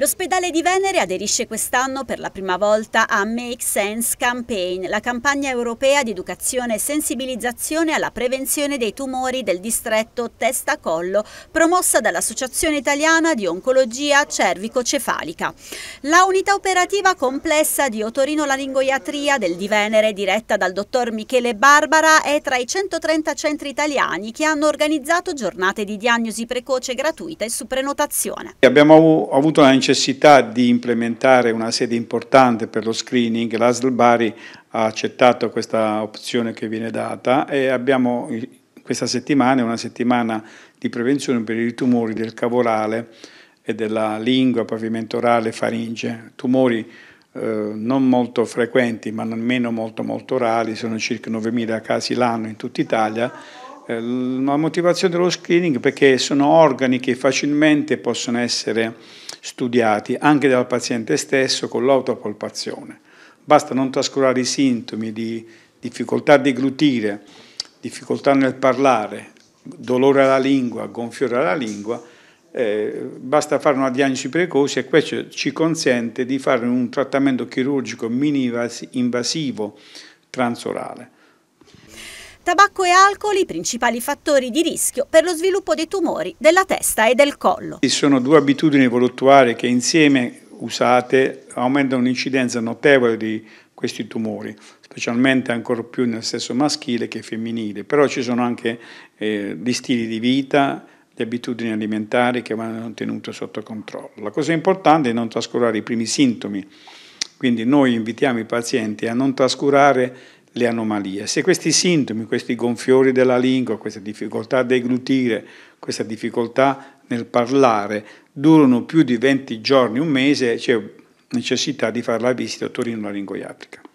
L'ospedale di Venere aderisce quest'anno per la prima volta a Make Sense Campaign, la campagna europea di educazione e sensibilizzazione alla prevenzione dei tumori del distretto testa-collo, promossa dall'Associazione Italiana di Oncologia Cervico-Cefalica. La unità operativa complessa di Otorino Laringoiatria del di Venere, diretta dal dottor Michele Barbara, è tra i 130 centri italiani che hanno organizzato giornate di diagnosi precoce gratuita e su prenotazione. Abbiamo avuto una necessità di implementare una sede importante per lo screening, l'ASL Bari ha accettato questa opzione che viene data e abbiamo questa settimana una settimana di prevenzione per i tumori del cavorale e della lingua, pavimento orale, faringe, tumori eh, non molto frequenti ma nemmeno molto molto rari, sono circa 9.000 casi l'anno in tutta Italia. Eh, la motivazione dello screening è perché sono organi che facilmente possono essere studiati anche dal paziente stesso con l'autopalpazione. Basta non trascurare i sintomi di difficoltà di deglutire, difficoltà nel parlare, dolore alla lingua, gonfiore alla lingua, eh, basta fare una diagnosi precoce e questo ci consente di fare un trattamento chirurgico mini invasivo transorale. Tabacco e alcol i principali fattori di rischio per lo sviluppo dei tumori della testa e del collo. Ci sono due abitudini voluttuarie che insieme usate aumentano un'incidenza notevole di questi tumori, specialmente ancora più nel sesso maschile che femminile, però ci sono anche eh, gli stili di vita, le abitudini alimentari che vanno tenute sotto controllo. La cosa importante è non trascurare i primi sintomi, quindi noi invitiamo i pazienti a non trascurare le anomalie. Se questi sintomi, questi gonfiori della lingua, questa difficoltà a deglutire, questa difficoltà nel parlare durano più di 20 giorni, un mese, c'è necessità di fare la visita a Torino otorino-laringoiatrica.